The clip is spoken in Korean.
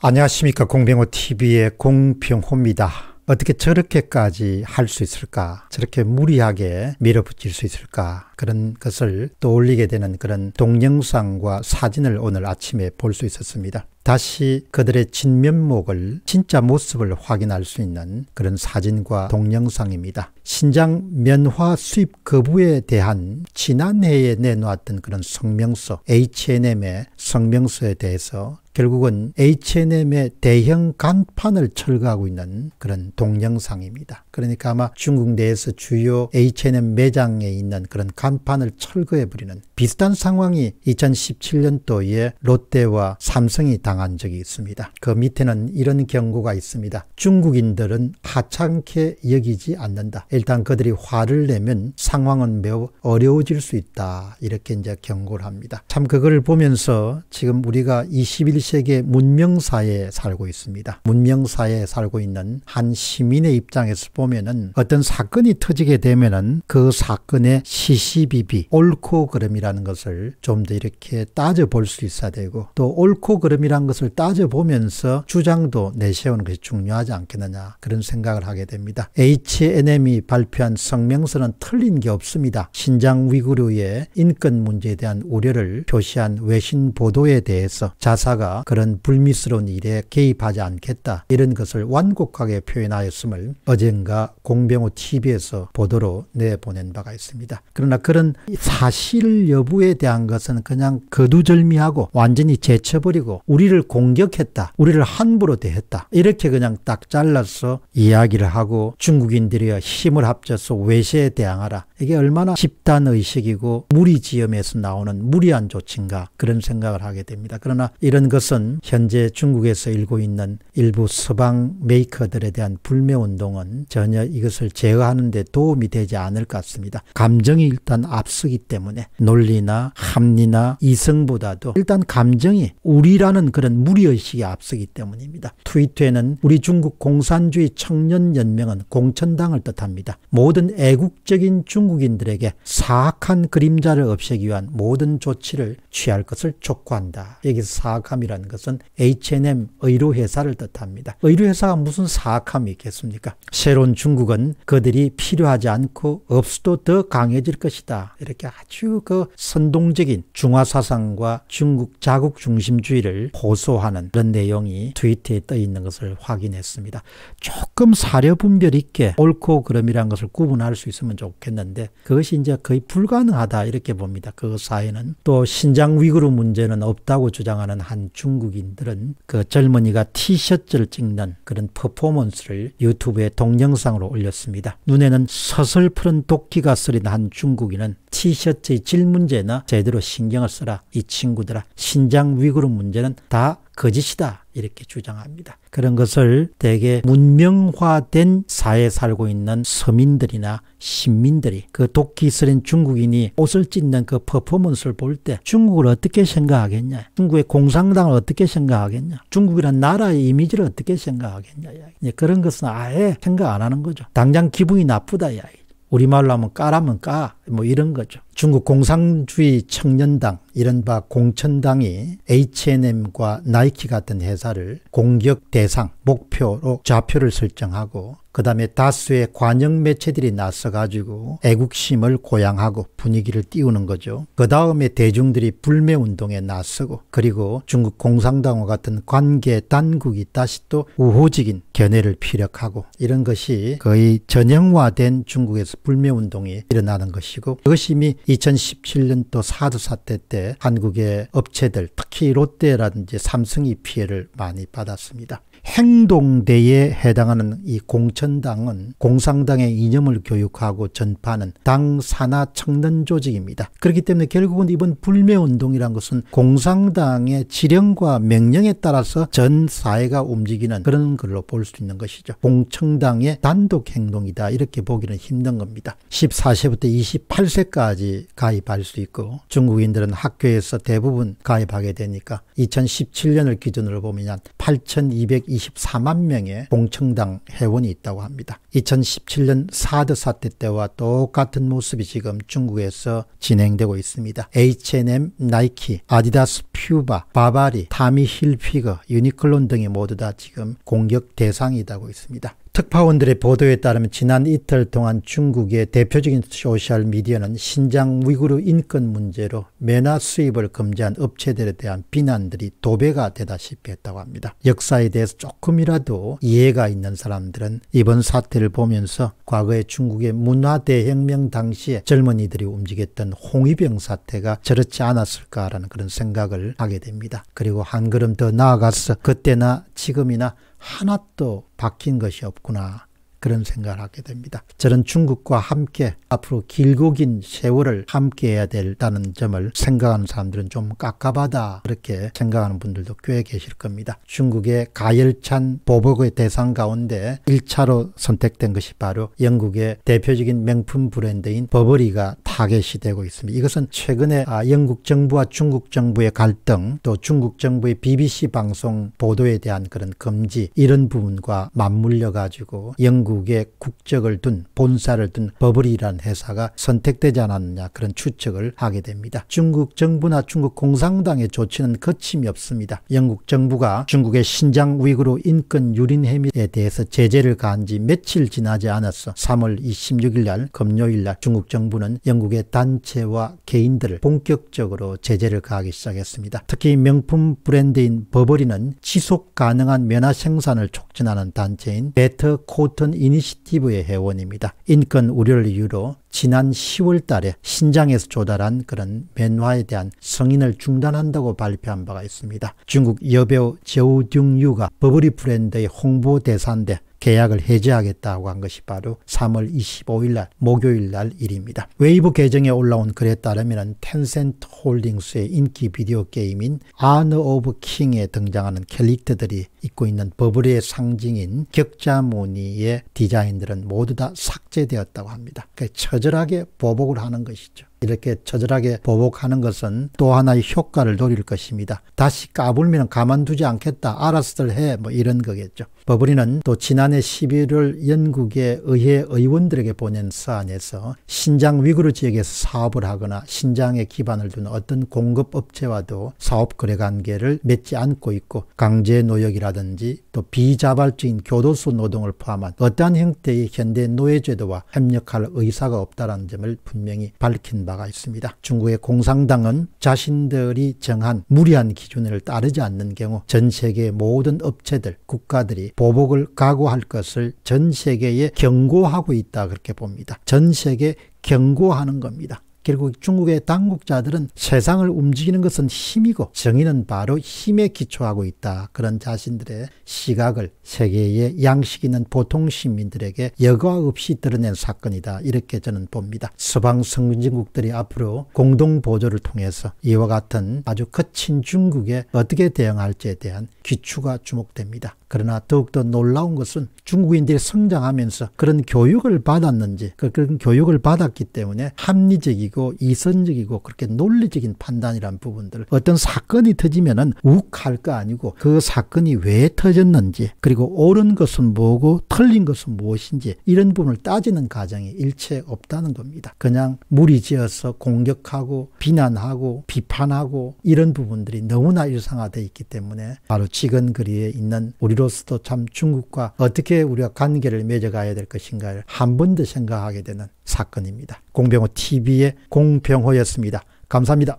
안녕하십니까 공병호TV의 공병호입니다. 어떻게 저렇게까지 할 수 있을까? 저렇게 무리하게 밀어붙일 수 있을까? 그런 것을 떠올리게 되는 그런 동영상과 사진을 오늘 아침에 볼 수 있었습니다. 다시 그들의 진면목을 진짜 모습을 확인할 수 있는 그런 사진과 동영상입니다. 신장 면화 수입 거부에 대한 지난해에 내놓았던 그런 성명서, H&M의 성명서에 대해서 결국은 H&M의 대형 간판을 철거하고 있는 그런 동영상입니다. 그러니까 아마 중국 내에서 주요 H&M 매장에 있는 그런 간판을 철거해버리는 비슷한 상황이 2017년도에 롯데와 삼성이 당한 적이 있습니다. 그 밑에는 이런 경고가 있습니다. 중국인들은 하찮게 여기지 않는다. 일단 그들이 화를 내면 상황은 매우 어려워질 수 있다. 이렇게 이제 경고를 합니다. 참 그걸 보면서 지금 우리가 21시 세계 문명사회에 살고 있습니다. 문명사회에 살고 있는 한 시민의 입장에서 보면은 어떤 사건이 터지게 되면은 그 사건의 시시비비, 옳고 그름이라는 것을 좀 더 이렇게 따져볼 수 있어야 되고 또 옳고 그름이라는 것을 따져보면서 주장도 내세우는 것이 중요하지 않겠느냐 그런 생각을 하게 됩니다. HNM이 발표한 성명서는 틀린 게 없습니다. 신장 위구르의 인권 문제에 대한 우려를 표시한 외신 보도에 대해서 자사가 우가 그런 불미스러운 일에 개입하지 않겠다 이런 것을 완곡하게 표현하였음을 어젠가 공병호 TV에서 보도로 내보낸 바가 있습니다. 그러나 그런 사실 여부에 대한 것은 그냥 거두절미하고 완전히 제쳐버리고 우리를 공격했다. 우리를 함부로 대했다. 이렇게 그냥 딱 잘라서 이야기를 하고 중국인들이 힘을 합쳐서 외세에 대항하라. 이게 얼마나 집단의식이고 무리지음에서 나오는 무리한 조치인가 그런 생각을 하게 됩니다. 그러나 이런 것 이것은 현재 중국에서 일고 있는 일부 서방 메이커들에 대한 불매운동은 전혀 이것을 제어하는 데 도움이 되지 않을 것 같습니다. 감정이 일단 앞서기 때문에 논리나 합리나 이성보다도 일단 감정이 우리라는 그런 무리의식이 앞서기 때문입니다. 트위터에는 우리 중국 공산주의 청년연명은 공천당을 뜻합니다. 모든 애국적인 중국인들에게 사악한 그림자를 없애기 위한 모든 조치를 취할 것을 촉구한다. 여기서 사악함이 의료회라는 것은 H&M 의료회사를 뜻합니다. 의료회사가 무슨 사악함이 있겠습니까? 새로운 중국은 그들이 필요하지 않고 없어도 더 강해질 것이다. 이렇게 아주 그 선동적인 중화사상과 중국 자국 중심주의를 호소하는 그런 내용이 트위터에 떠 있는 것을 확인했습니다. 조금 사려분별 있게 옳고 그름이란 것을 구분할 수 있으면 좋겠는데 그것이 이제 거의 불가능하다 이렇게 봅니다. 그 사회는 또 신장 위구르 문제는 없다고 주장하는 한 중국인들은 그 젊은이가 티셔츠를 찍는 그런 퍼포먼스를 유튜브에 동영상으로 올렸습니다. 눈에는 서슬푸른 도끼가 쓰린 한 중국인은 티셔츠의 질 문제나 제대로 신경을 써라. 이 친구들아 신장 위구르 문제는 다 거짓이다. 이렇게 주장합니다. 그런 것을 대개 문명화된 사회에 살고 있는 서민들이나 시민들이 그 독기 스린 중국인이 옷을 찢는 그 퍼포먼스를 볼 때 중국을 어떻게 생각하겠냐 중국의 공산당을 어떻게 생각하겠냐 중국이란 나라의 이미지를 어떻게 생각하겠냐 이야 그런 것은 아예 생각 안 하는 거죠 당장 기분이 나쁘다 야 우리말로 하면 까라면 까뭐 이런 거죠. 중국 공산주의 청년당, 이른바 공천당이 H&M과 나이키 같은 회사를 공격 대상, 목표로 좌표를 설정하고 그 다음에 다수의 관영 매체들이 나서가지고 애국심을 고양하고 분위기를 띄우는 거죠. 그 다음에 대중들이 불매운동에 나서고 그리고 중국 공산당과 같은 관계 당국이 다시 또 우호적인 견해를 피력하고 이런 것이 거의 전형화된 중국에서 불매운동이 일어나는 것이 것이고 그것이 이미 2017년도 사드 사태 때 한국의 업체들 특히 롯데라든지 삼성이 피해를 많이 받았습니다. 행동대에 해당하는 이 공천당은 공상당의 이념을 교육하고 전파하는 당 산하 청년 조직입니다. 그렇기 때문에 결국은 이번 불매운동이란 것은 공상당의 지령과 명령에 따라서 전 사회가 움직이는 그런 걸로 볼 수 있는 것이죠. 공청당의 단독 행동이다 이렇게 보기는 힘든 겁니다. 14세부터 18세까지 가입할 수 있고 중국인들은 학교에서 대부분 가입하게 되니까 2017년을 기준으로 보면 한 8,224만 명의 공청당 회원이 있다고 합니다. 2017년 사드 사태 때와 똑같은 모습이 지금 중국에서 진행되고 있습니다. H&M, 나이키, 아디다스, 퓨바, 바바리, 타미 힐피거, 유니클론 등이 모두 다 지금 공격 대상이라고 있습니다. 특파원들의 보도에 따르면 지난 이틀 동안 중국의 대표적인 소셜 미디어는 신장 위구르 인권 문제로 매나 수입을 금지한 업체들에 대한 비난들이 도배가 되다시피 했다고 합니다. 역사에 대해서 조금이라도 이해가 있는 사람들은 이번 사태를 보면서 과거의 중국의 문화 대혁명 당시에 젊은이들이 움직였던 홍위병 사태가 저렇지 않았을까라는 그런 생각을 하게 됩니다. 그리고 한 걸음 더 나아가서 그때나 지금이나 하나도 바뀐 것이 없구나. 그런 생각을 하게 됩니다. 저는 중국과 함께 앞으로 길고 긴 세월을 함께 해야 된다는 점을 생각하는 사람들은 좀 깝깝하다 그렇게 생각하는 분들도 꽤 계실 겁니다. 중국의 가열찬 보복의 대상 가운데 1차로 선택된 것이 바로 영국의 대표적인 명품 브랜드인 버버리가 타겟이 되고 있습니다. 이것은 최근에 아, 영국 정부와 중국 정부의 갈등 또 중국 정부의 BBC 방송 보도에 대한 그런 금지 이런 부분과 맞물려 가지고 영국 영국에 국적을 둔 본사를 둔 버블이라는 회사가 선택되지 않았느냐 그런 추측을 하게 됩니다. 중국 정부나 중국 공산당의 조치는 거침이 없습니다. 영국 정부가 중국의 신장 위구르 인권 유린 행위에 대해서 제재를 가한 지 며칠 지나지 않았어 3월 26일 날 금요일 날 중국 정부는 영국의 단체와 개인들을 본격적으로 제재를 가하기 시작했습니다. 특히 명품 브랜드인 버블이는 지속 가능한 면화 생산을 촉진하는 단체인 베터 코튼 이니시티브의 회원입니다. 인권 우려를 이유로 지난 10월 달에 신장에서 조달한 그런 맨화에 대한 성인을 중단한다고 발표한 바가 있습니다. 중국 여배우 제우둥유가 버버리 브랜드의 홍보대사인데 계약을 해지하겠다고 한 것이 바로 3월 25일 날 목요일 날 일입니다. 웨이브 계정에 올라온 글에 따르면 텐센트 홀딩스의 인기 비디오 게임인 아너 오브 킹에 등장하는 캐릭터들이 입고 있는 버블의 상징인 격자 무늬의 디자인들은 모두 다 삭제되었다고 합니다. 그러니까 처절하게 보복을 하는 것이죠. 이렇게 처절하게 보복하는 것은 또 하나의 효과를 노릴 것입니다. 다시 까불면 가만두지 않겠다. 알았을 해. 뭐 이런 거겠죠. 버브리는 또 지난해 11월 영국의 의회 의원들에게 보낸 사안에서 신장 위구르 지역에서 사업을 하거나 신장에 기반을 둔 어떤 공급업체와도 사업 거래 관계를 맺지 않고 있고 강제 노역이라든지 또 비자발적인 교도소 노동을 포함한 어떠한 형태의 현대 노예제도와 협력할 의사가 없다는 점을 분명히 밝힌 바가 있습니다. 중국의 공산당은 자신들이 정한 무리한 기준을 따르지 않는 경우 전 세계 모든 업체들, 국가들이 보복을 각오할 것을 전 세계에 경고하고 있다 그렇게 봅니다. 전 세계 경고하는 겁니다. 결국 중국의 당국자들은 세상을 움직이는 것은 힘이고 정의는 바로 힘에 기초하고 있다. 그런 자신들의 시각을 세계의 양식 있는 보통 시민들에게 여과 없이 드러낸 사건이다. 이렇게 저는 봅니다. 서방 선진국들이 앞으로 공동 보조를 통해서 이와 같은 아주 거친 중국에 어떻게 대응할지에 대한 기초가 주목됩니다. 그러나 더욱더 놀라운 것은 중국인들이 성장하면서 그런 교육을 받았는지 그 그런 교육을 받았기 때문에 합리적이고 이선적이고 그렇게 논리적인 판단이란 부분들 어떤 사건이 터지면은 욱할 거 아니고 그 사건이 왜 터졌는지 그리고 옳은 것은 뭐고 틀린 것은 무엇인지 이런 부분을 따지는 과정이 일체 없다는 겁니다. 그냥 무리지어서 공격하고 비난하고 비판하고 이런 부분들이 너무나 일상화되어 있기 때문에 바로 지금거리에 있는 우리 이로써 도참 중국과 어떻게 우리가 관계를 맺어가야 될 것인가를 한 번 더 생각하게 되는 사건입니다. 공병호 TV의 공병호였습니다. 감사합니다.